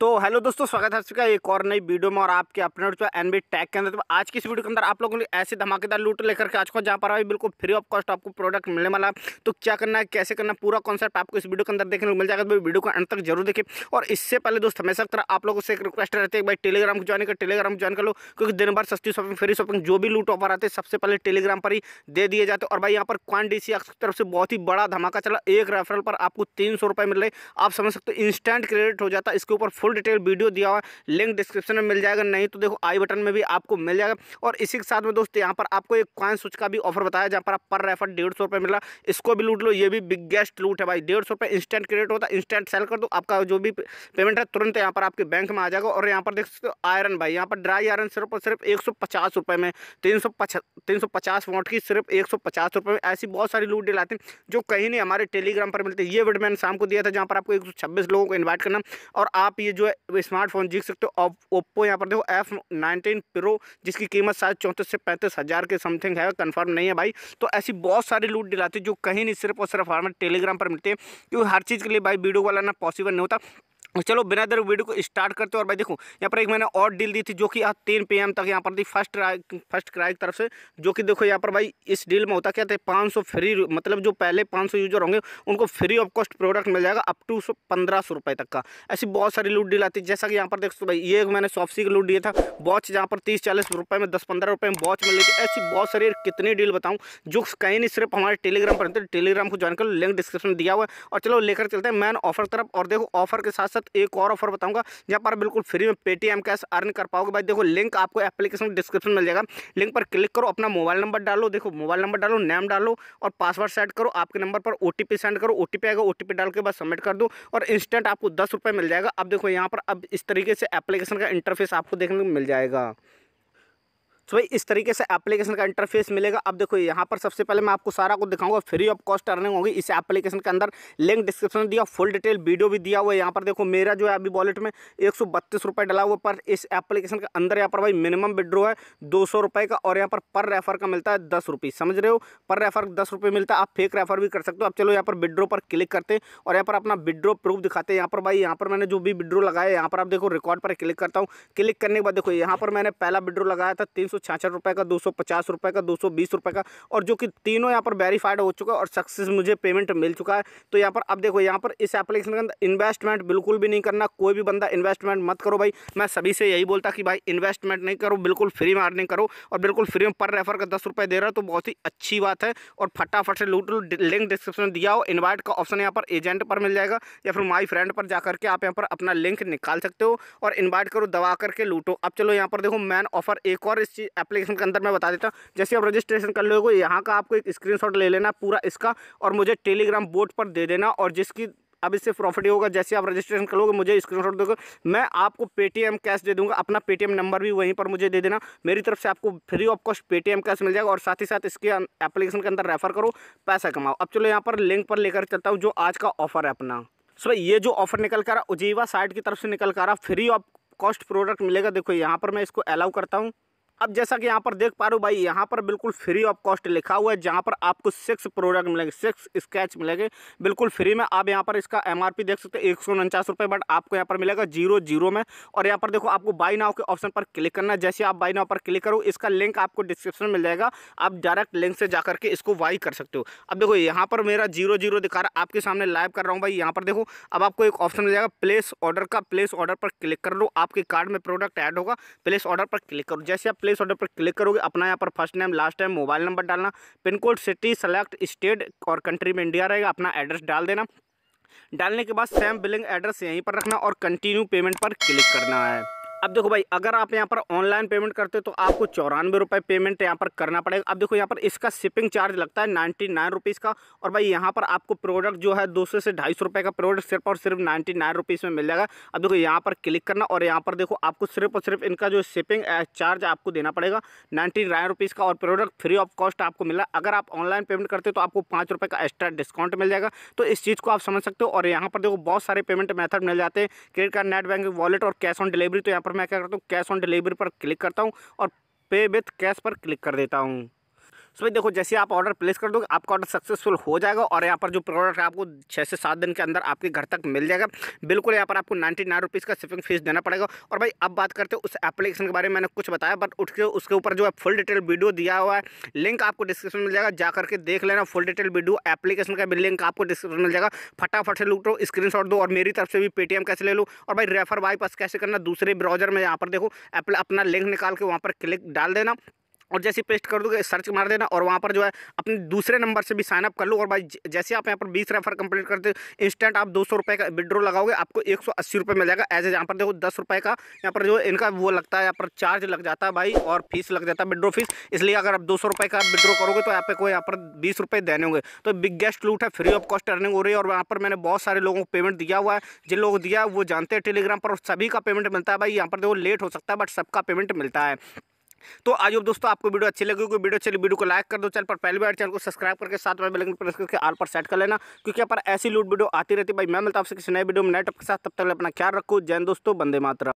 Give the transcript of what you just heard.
तो हेलो दोस्तों स्वागत है आपका एक और नई वीडियो में और आपके अपने एन बी टैग के अंदर तो आज की इस वीडियो के अंदर आप लोगों ने ऐसे धमाकेदार लूट लेकर के आज को जहाँ पर आए बिल्कुल फ्री ऑफ कॉस्ट आपको प्रोडक्ट मिलने वाला तो क्या करना है कैसे करना पूरा कॉन्सेप्ट आपको इस वीडियो के अंदर देखने को मिल जाएगा तो वीडियो को अंत तक जरूर देखें और इससे पहले दोस्त हमेशा तरह आप लोगों से एक रिक्वेस्ट रहती है भाई टेलीग्राम को ज्वाइन कर टेलीग्राम को ज्वाइन कर लो क्योंकि दिन भर सस्ती शॉपिंग फ्री शॉपिंग जो भी लूट ऑफर आते हैं सबसे पहले टेलीग्राम पर ही दे दिए जाते और भाई यहाँ पर क्वान्टिटी की तरफ से बहुत ही बड़ा धमाका चला एक रेफरल पर आपको तीन सौ मिल रहे आप समझ सकते हो इंस्टेंट क्रेडिट हो जाता इसके ऊपर फुल डिटेल वीडियो दिया हुआ लिंक डिस्क्रिप्शन में मिल जाएगा नहीं तो देखो आई बटन में भी आपको मिल जाएगा और इसी के साथ में दोस्तों यहाँ पर आपको एक क्वाइन स्विच का भी ऑफर बताया जहाँ पर आप पर रेफर डेढ़ सौ रुपये मिला इसको भी लूट लो ये भी बिगेस्ट लूट है भाई डेढ़ सौ रुपये इंस्टेंट क्रिएट होता है इंस्टेंट सेल कर दो आपका जो भी पेमेंट है तुरंत यहाँ पर आपके बैंक में आ जाएगा और यहाँ पर देख सकते हो आयरन भाई यहाँ पर ड्राई आयरन सिर्फ और सिर्फ एक सौ पचास में तीन सौ पचास वोट की सिर्फ एक सौ पचास में ऐसी बहुत सारी लूट दिलाते हैं जो कहीं नहीं हमारे टेलीग्राम पर मिलते ये वीडियो मैंने शाम को दिया था जहाँ पर आपको एक सौ छब्बीस लोगों को इन्वाइट करना और आप ये जो है स्मार्टफोन देख सकते हो ओप्पो यहाँ पर देखो एफ नाइनटीन प्रो जिसकी कीमत शायद चौंतीस से पैंतीस हज़ार के समथिंग है कन्फर्म नहीं है भाई तो ऐसी बहुत सारी लूट है जो कहीं नहीं सिर्फ और सिर्फ हमारे टेलीग्राम पर मिलते हैं क्योंकि हर चीज़ के लिए भाई वीडियो वाला ना पॉसिबल नहीं होता चलो बिना देर वीडियो को स्टार्ट करते हैं और भाई देखो यहाँ पर एक मैंने और डील दी थी जो कि आज तीन पीएम तक यहाँ पर थी फर्स्ट फर्स्ट क्राई की तरफ से जो कि देखो यहाँ पर भाई इस डील में होता क्या था पाँच सौ फ्री मतलब जो पहले पाँच सौ यूजर होंगे उनको फ्री ऑफ कॉस्ट प्रोडक्ट मिल जाएगा अप टू पंद्रह सौ रुपये तक का ऐसी बहुत सारी लूट डील आती है जैसा कि यहाँ पर देख भाई ये मैंने सॉफ्सी का लूट दिया था वॉच यहाँ पर तीस चालीस रुपये में दस पंद्रह रुपये में वॉच मिल रही थी ऐसी बहुत सारी कितनी डील बताऊँ जो कहीं नहीं सिर्फ हमारे टेलीग्राम पर टेलीग्राम को ज्वाइन कर लिंक डिस्क्रिप्शन दिया हुआ है और चलो लेकर चलते हैं मैन ऑफर तरफ और देखो ऑफर के साथ साथ साथ एक और ऑफर बताऊंगा जहाँ पर बिल्कुल फ्री में पेटीएम कैश अर्न कर पाओगे भाई देखो लिंक आपको एप्लीकेशन डिस्क्रिप्शन मिल जाएगा लिंक पर क्लिक करो अपना मोबाइल नंबर डालो देखो मोबाइल नंबर डालो नेम डालो और पासवर्ड सेट करो आपके नंबर पर ओ सेंड करो ओ आएगा ओ डाल के बाद सबमिट कर दो और इंस्टेंट आपको दस मिल जाएगा अब देखो यहाँ पर अब इस तरीके से एप्लीकेशन का इंटरफेस आपको देखने को मिल जाएगा तो भाई इस तरीके से एप्लीकेशन का इंटरफेस मिलेगा अब देखो यहाँ पर सबसे पहले मैं आपको सारा कुछ दिखाऊंगा फ्री ऑफ कॉस्ट अर्निंग होगी इस एप्लीकेशन के अंदर लिंक डिस्क्रिप्शन में दिया फुल डिटेल वीडियो भी दिया हुआ है यहाँ पर देखो मेरा जो है अभी वॉलेट में एक सौ बत्तीस रुपये डला हुआ पर इस एप्लीकेशन के अंदर यहाँ पर भाई मिनिमम विड्रो है दो सौ रुपये का और यहाँ पर पर रेफर का मिलता है दस रुपये समझ रहे हो पर रेफर दस रुपये मिलता है आप फेक रेफर भी कर सकते हो आप चलो यहाँ पर विड्रो पर क्लिक करते हैं और यहाँ पर अपना विड्रो प्रूफ दिखाते हैं यहाँ पर भाई यहाँ पर मैंने जो भी विड्रो लगाया यहाँ पर आप देखो रिकॉर्ड पर क्लिक करता हूँ क्लिक करने के बाद देखो यहाँ पर मैंने पहला विड्रो लगाया था तीन सौ रुपये का दो सौ पचास का दो सौ बीस का और जो कि तीनों यहाँ पर वेरीफाइड हो चुका है और सक्सेस मुझे पेमेंट मिल चुका है तो यहाँ पर अब देखो यहाँ पर इस एप्लीकेशन के अंदर इन्वेस्टमेंट बिल्कुल भी नहीं करना कोई भी बंदा इन्वेस्टमेंट मत करो भाई मैं सभी से यही बोलता कि भाई इन्वेस्टमेंट नहीं करो बिल्कुल फ्री में अर्निंग करो और बिल्कुल फ्री में पर रेफर का दस दे रहा है तो बहुत ही अच्छी बात है और फटाफट से लूट लिंक डिस्क्रिप्शन में दिया हो इन्वाइट का ऑप्शन यहाँ पर एजेंट पर मिल जाएगा या फिर माई फ्रेंड पर जा करके आप यहाँ पर अपना लिंक निकाल सकते हो और इन्वाइट करो दबा करके लूटो अब चलो यहाँ पर देखो मैन ऑफर एक और इस एप्लीकेशन के अंदर मैं बता देता हूँ जैसे आप रजिस्ट्रेशन कर लोगे यहाँ का आपको एक स्क्रीनशॉट ले लेना पूरा इसका और मुझे टेलीग्राम बोर्ड पर दे देना और जिसकी अब इससे प्रॉफिट होगा जैसे आप रजिस्ट्रेशन करोगे मुझे स्क्रीनशॉट दोगे मैं आपको पेटीएम कैश दे दूंगा अपना पेटीएम नंबर भी वहीं पर मुझे दे देना मेरी तरफ से आपको free of cost Paytm cash मिल जाएगा और साथ ही साथ इसके एप्लीकेशन अं, के अंदर रेफर करो पैसा कमाओ अब चलो यहाँ पर लिंक पर लेकर चलता हूँ जो आज का ऑफर है अपना सो ये जो ऑफर निकल कर रहा उजीवा साइट की तरफ से निकल कर रहा फ्री ऑफ कॉस्ट प्रोडक्ट मिलेगा देखो यहाँ पर मैं इसको अलाउ करता हूँ अब जैसा कि यहाँ पर देख पा रहे हो भाई यहाँ पर बिल्कुल फ्री ऑफ कॉस्ट लिखा हुआ है जहाँ पर आपको सिक्स प्रोडक्ट मिलेंगे सिक्स स्केच मिलेंगे बिल्कुल फ्री में आप यहाँ पर इसका एम देख सकते हैं एक सौ उनचास रुपये बट आपको यहाँ पर मिलेगा जीरो जीरो में और यहाँ पर देखो आपको बाई नाव के ऑप्शन पर क्लिक करना है जैसे आप बाई नाव पर क्लिक करो इसका लिंक आपको डिस्क्रिप्शन मिल जाएगा आप डायरेक्ट लिंक से जा करके इसको वाई कर सकते हो अब देखो यहाँ पर मेरा जीरो जीरो दिखा रहा आपके सामने लाइव कर रहा हूँ भाई यहाँ पर देखो अब आपको एक ऑप्शन मिल जाएगा प्लेस ऑर्डर का प्लेस ऑर्डर पर क्लिक कर लो आपके कार्ड में प्रोडक्ट ऐड होगा प्लेस ऑर्डर पर क्लिक करो जैसे आप प्ले स्टोर पर क्लिक करोगे अपना यहाँ पर first name last time mobile number डालना pin code city select state और कंट्री में इंडिया रहेगा अपना एड्रेस डाल देना डालने के बाद सेम बिलिंग एड्रेस यहीं पर रखना और कंटिन्यू पेमेंट पर क्लिक करना है अब देखो भाई अगर आप यहाँ पर ऑनलाइन पेमेंट करते हो तो आपको चौरानवे रुपये पेमेंट यहाँ पर करना पड़ेगा अब देखो यहाँ पर इसका शिपिंग चार्ज लगता है नाइन्टी नाइन रुपीज़ का और भाई यहाँ पर आपको प्रोडक्ट जो है दो सौ से ढाई सौ रुपये का प्रोडक्ट सिर्फ और सिर्फ नाइन्टी नाइन रुपीज़ में मिल जाएगा अब देखो यहाँ पर क्लिक करना और यहाँ पर देखो आपको सिर्फ और सिर्फ इनका जो शिपिंग चार्ज आपको देना पड़ेगा नाइन्टी नाइन रुपीज़ का और प्रोडक्ट फ्री ऑफ कॉस्ट आपको मिला अगर आप ऑनलाइन पेमेंट करते हो तो आपको पाँच रुपये का एक्स्ट्रा डिस्काउंट मिल जाएगा तो इस चीज़ को आप समझ सकते हो और यहाँ पर देखो बहुत सारे पेमेंट मेथड मिल जाते हैं credit card net banking wallet और कैश ऑन डिलीवरी तो यहाँ पर मैं क्या करता हूँ कैश ऑन डिलीवरी पर क्लिक करता हूँ और पे विथ कैश पर क्लिक कर देता हूँ उसमें देखो जैसे आप ऑर्डर प्लेस कर दोगे आपका ऑर्डर सक्सेसफुल हो जाएगा और यहाँ पर जो प्रोडक्ट आपको छः से सात दिन के अंदर आपके घर तक मिल जाएगा बिल्कुल यहाँ पर आपको नाइन्टी नाइन रुपीज़ का शिपिंग फीस देना पड़ेगा और भाई अब बात करते हैं उस एप्लीकेशन के बारे में मैंने कुछ बताया बट उठ के उसके ऊपर जो है फुल डिटेल वीडियो दिया हुआ है लिंक आपको डिस्क्रिप्शन मिल जाएगा जा करके देख लेना फुल डिटेल वीडियो एप्लीकेशन का भी लिंक आपको डिस्क्रिप्शन मिल जाएगा फटाफट से लूटो स्क्रीन दो और मेरी तरफ से भी पेटीएम कैसे ले लो और भाई रेफर बाईपास कैसे करना दूसरे ब्राउजर में यहाँ पर देखो अपना लिंक निकाल के वहाँ पर क्लिक डाल देना और जैसे पेस्ट कर दोगे सर्च मार देना और वहाँ पर जो है अपने दूसरे नंबर से भी साइनअप कर लो और भाई जैसे आप यहाँ पर बीस रेफर कंप्लीट करते हो इंस्टेंट आप दो सौ रुपये का विड्रो लगाओगे आपको एक सौ अस्सी रुपये मिल जाएगा एज ए यहाँ पर देखो दस रुपये का यहाँ पर जो इनका वो लगता है यहाँ पर चार्ज लग जाता है भाई और फीस लग जाता है विड्रो फीस इसलिए अगर आप दो सौ रुपये का विड्रो करोगे तो यहाँ पे कोई यहाँ पर बीस रुपये देने होंगे तो बिगेस्ट लूट है फ्री ऑफ कॉस्ट अर्निंग हो रही है और यहाँ पर मैंने बहुत सारे लोगों को पेमेंट दिया हुआ है जिन लोगों को दिया वो जानते हैं टेलीग्राम पर सभी का पेमेंट मिलता है भाई यहाँ पर देखो लेट हो सकता है बट सबका पेमेंट मिलता है तो आज दोस्तों आपको वीडियो अच्छी लगी होगी वीडियो चली वीडियो को लाइक कर दो चैनल पर पहली बार चैनल को सब्सक्राइब करके साथ में बेलन प्रेस करके आल पर सेट कर लेना क्योंकि यहाँ पर ऐसी लूट वीडियो आती रहती है भाई मैं मिलता आपसे किसी नए वीडियो में नए टॉप के साथ तब तक अपना ख्याल रखो जैन दोस्तों बंदे मात्रा